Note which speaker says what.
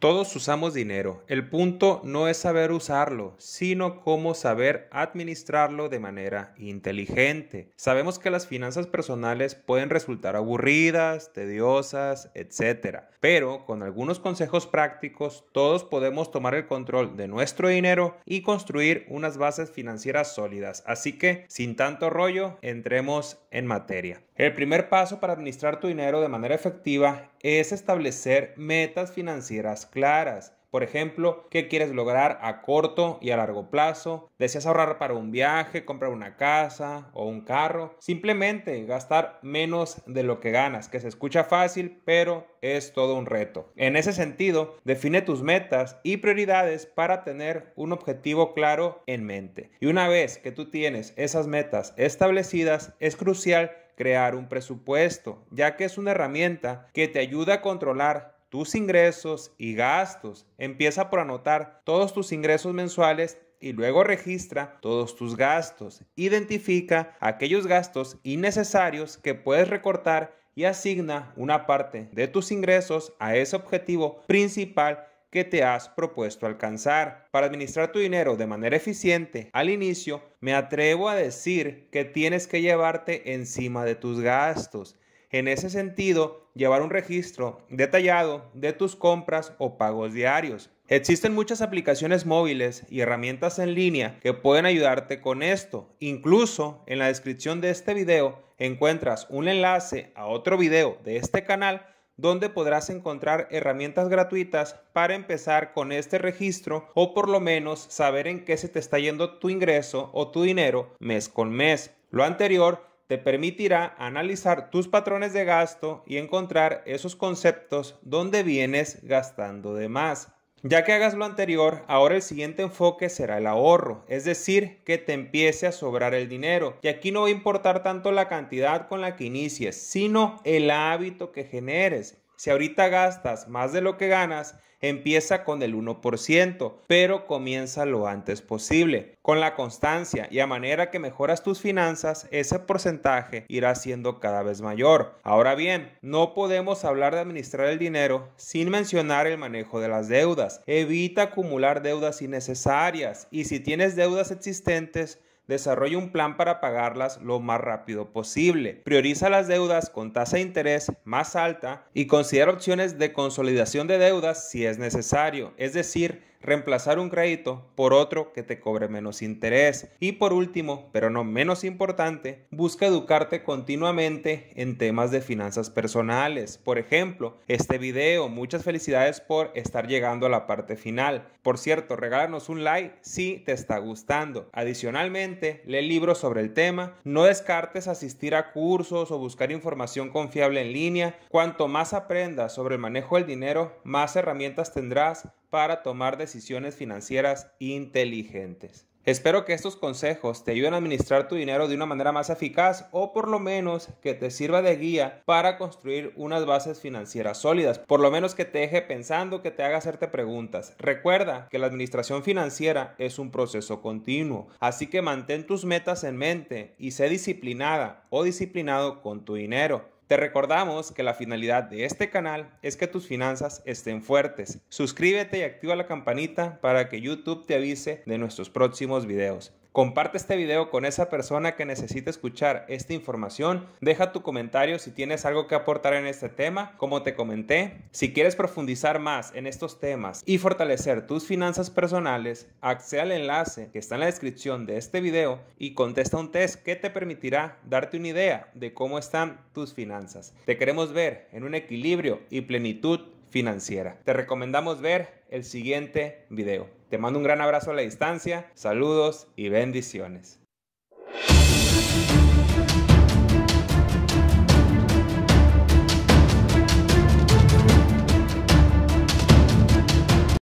Speaker 1: Todos usamos dinero. El punto no es saber usarlo, sino cómo saber administrarlo de manera inteligente. Sabemos que las finanzas personales pueden resultar aburridas, tediosas, etc. Pero con algunos consejos prácticos, todos podemos tomar el control de nuestro dinero y construir unas bases financieras sólidas. Así que, sin tanto rollo, entremos en materia. El primer paso para administrar tu dinero de manera efectiva es establecer metas financieras claras. Por ejemplo, qué quieres lograr a corto y a largo plazo, deseas ahorrar para un viaje, comprar una casa o un carro, simplemente gastar menos de lo que ganas, que se escucha fácil, pero es todo un reto. En ese sentido, define tus metas y prioridades para tener un objetivo claro en mente. Y una vez que tú tienes esas metas establecidas, es crucial crear un presupuesto, ya que es una herramienta que te ayuda a controlar tus ingresos y gastos. Empieza por anotar todos tus ingresos mensuales y luego registra todos tus gastos. Identifica aquellos gastos innecesarios que puedes recortar y asigna una parte de tus ingresos a ese objetivo principal que te has propuesto alcanzar. Para administrar tu dinero de manera eficiente al inicio, me atrevo a decir que tienes que llevarte encima de tus gastos. En ese sentido, llevar un registro detallado de tus compras o pagos diarios. Existen muchas aplicaciones móviles y herramientas en línea que pueden ayudarte con esto. Incluso en la descripción de este video encuentras un enlace a otro video de este canal donde podrás encontrar herramientas gratuitas para empezar con este registro o por lo menos saber en qué se te está yendo tu ingreso o tu dinero mes con mes. Lo anterior te permitirá analizar tus patrones de gasto y encontrar esos conceptos donde vienes gastando de más. Ya que hagas lo anterior, ahora el siguiente enfoque será el ahorro, es decir, que te empiece a sobrar el dinero. Y aquí no va a importar tanto la cantidad con la que inicies, sino el hábito que generes. Si ahorita gastas más de lo que ganas, empieza con el 1%, pero comienza lo antes posible. Con la constancia y a manera que mejoras tus finanzas, ese porcentaje irá siendo cada vez mayor. Ahora bien, no podemos hablar de administrar el dinero sin mencionar el manejo de las deudas. Evita acumular deudas innecesarias y si tienes deudas existentes, desarrolla un plan para pagarlas lo más rápido posible. Prioriza las deudas con tasa de interés más alta y considera opciones de consolidación de deudas si es necesario, es decir, reemplazar un crédito por otro que te cobre menos interés. Y por último, pero no menos importante, busca educarte continuamente en temas de finanzas personales. Por ejemplo, este video, muchas felicidades por estar llegando a la parte final. Por cierto, regálanos un like si te está gustando. Adicionalmente, lee libros sobre el tema. No descartes asistir a cursos o buscar información confiable en línea. Cuanto más aprendas sobre el manejo del dinero, más herramientas tendrás para tomar decisiones financieras inteligentes. Espero que estos consejos te ayuden a administrar tu dinero de una manera más eficaz o por lo menos que te sirva de guía para construir unas bases financieras sólidas, por lo menos que te deje pensando, que te haga hacerte preguntas. Recuerda que la administración financiera es un proceso continuo, así que mantén tus metas en mente y sé disciplinada o disciplinado con tu dinero. Te recordamos que la finalidad de este canal es que tus finanzas estén fuertes. Suscríbete y activa la campanita para que YouTube te avise de nuestros próximos videos. Comparte este video con esa persona que necesita escuchar esta información. Deja tu comentario si tienes algo que aportar en este tema. Como te comenté, si quieres profundizar más en estos temas y fortalecer tus finanzas personales, accede al enlace que está en la descripción de este video y contesta un test que te permitirá darte una idea de cómo están tus finanzas. Te queremos ver en un equilibrio y plenitud financiera. Te recomendamos ver el siguiente video. Te mando un gran abrazo a la distancia, saludos y bendiciones.